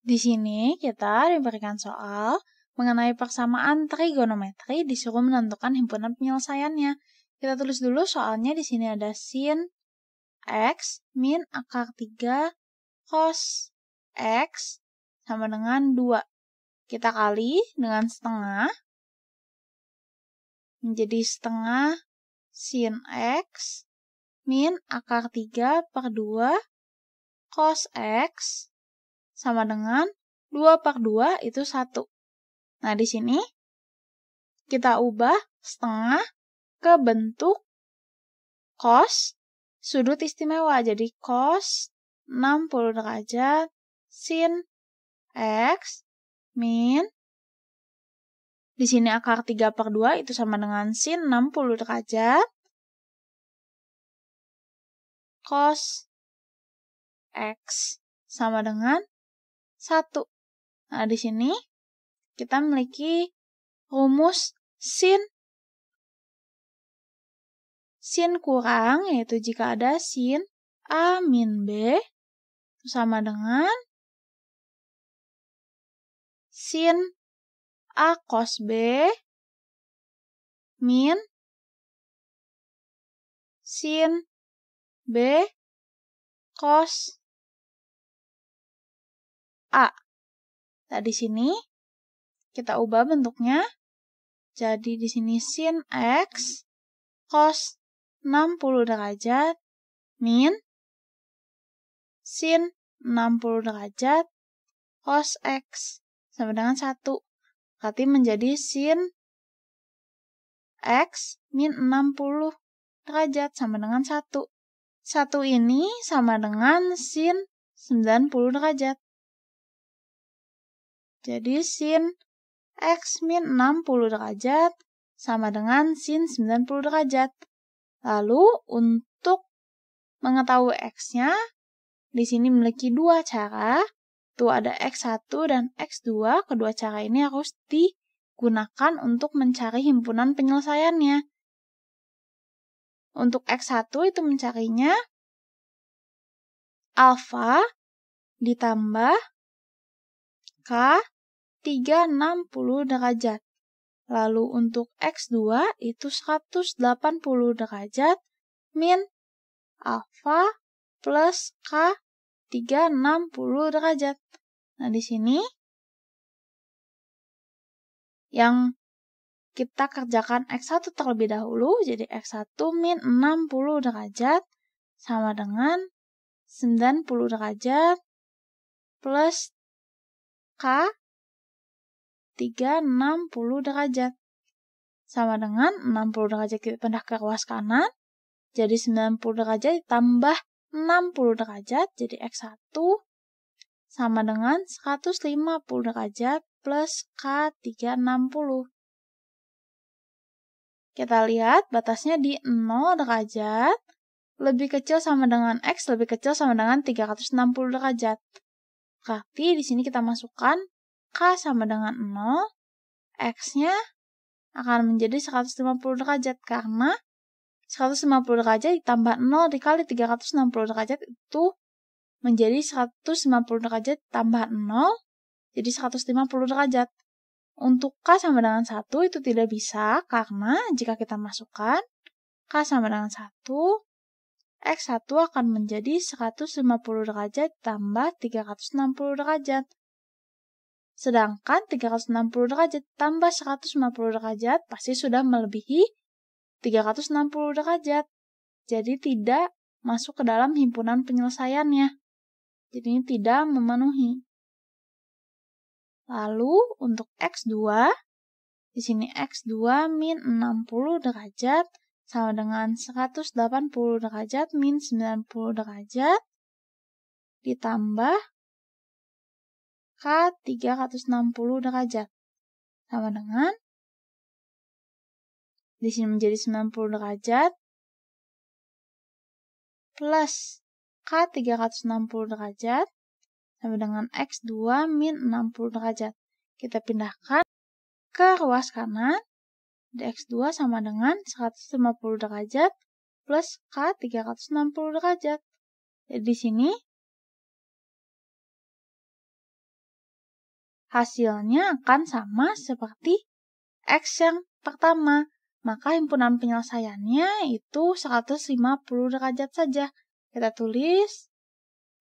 Di sini kita diberikan soal mengenai persamaan trigonometri disuruh menentukan himpunan penyelesaiannya. Kita tulis dulu soalnya di sini ada sin x min akar 3 cos x sama dengan 2. Kita kali dengan setengah menjadi setengah sin x min akar 3 per 2 cos x sama dengan 2 per 2 itu 1. Nah, di sini kita ubah setengah ke bentuk cos sudut istimewa. Jadi cos 60 derajat sin x min di sini akar 3 per 2 itu sama dengan sin 60 derajat cos x sama dengan satu, Nah, di sini kita memiliki rumus sin sin kurang yaitu jika ada sin A min B sama dengan sin A cos B min sin B cos A. Nah, di sini kita ubah bentuknya. Jadi di sini sin X cos 60 derajat min sin 60 derajat cos X sama dengan 1. Berarti menjadi sin X min 60 derajat sama dengan 1. 1 ini sama dengan sin 90 derajat. Jadi sin X min 60 derajat sama dengan sin 90 derajat. Lalu untuk mengetahui X-nya, di sini memiliki dua cara. Itu ada X1 dan X2. Kedua cara ini harus digunakan untuk mencari himpunan penyelesaiannya. Untuk X1 itu mencarinya alfa ditambah maka 360 derajat. Lalu untuk X2 itu 180 derajat min alfa plus K 360 derajat. Nah, di sini yang kita kerjakan X1 terlebih dahulu, jadi X1 min 60 derajat sama dengan 90 derajat plus maka 360 derajat. Sama dengan 60 derajat kita pindah ke ruas kanan, jadi 90 derajat ditambah 60 derajat, jadi X1 sama dengan 150 derajat plus K360. Kita lihat batasnya di 0 derajat, lebih kecil sama dengan X, lebih kecil sama dengan 360 derajat. Berarti di sini kita masukkan K sama dengan 0. X-nya akan menjadi 150 derajat karena 150 derajat ditambah 0 dikali 360 derajat itu menjadi 150 derajat tambah 0 jadi 150 derajat. Untuk K sama dengan 1 itu tidak bisa karena jika kita masukkan K sama dengan 1 X1 akan menjadi 150 derajat tambah 360 derajat. Sedangkan 360 derajat tambah 150 derajat pasti sudah melebihi 360 derajat. Jadi tidak masuk ke dalam himpunan penyelesaiannya. Jadi tidak memenuhi. Lalu untuk X2, di sini X2 min 60 derajat sama dengan 180 derajat min 90 derajat ditambah K 360 derajat sama dengan di sini menjadi 90 derajat plus K 360 derajat sama dengan X2 min 60 derajat. Kita pindahkan ke ruas kanan dx2 sama dengan 150 derajat plus K 360 derajat. Jadi di sini hasilnya akan sama seperti X yang pertama. Maka himpunan penyelesaiannya itu 150 derajat saja. Kita tulis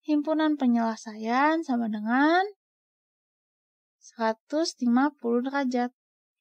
himpunan penyelesaian sama dengan 150 derajat.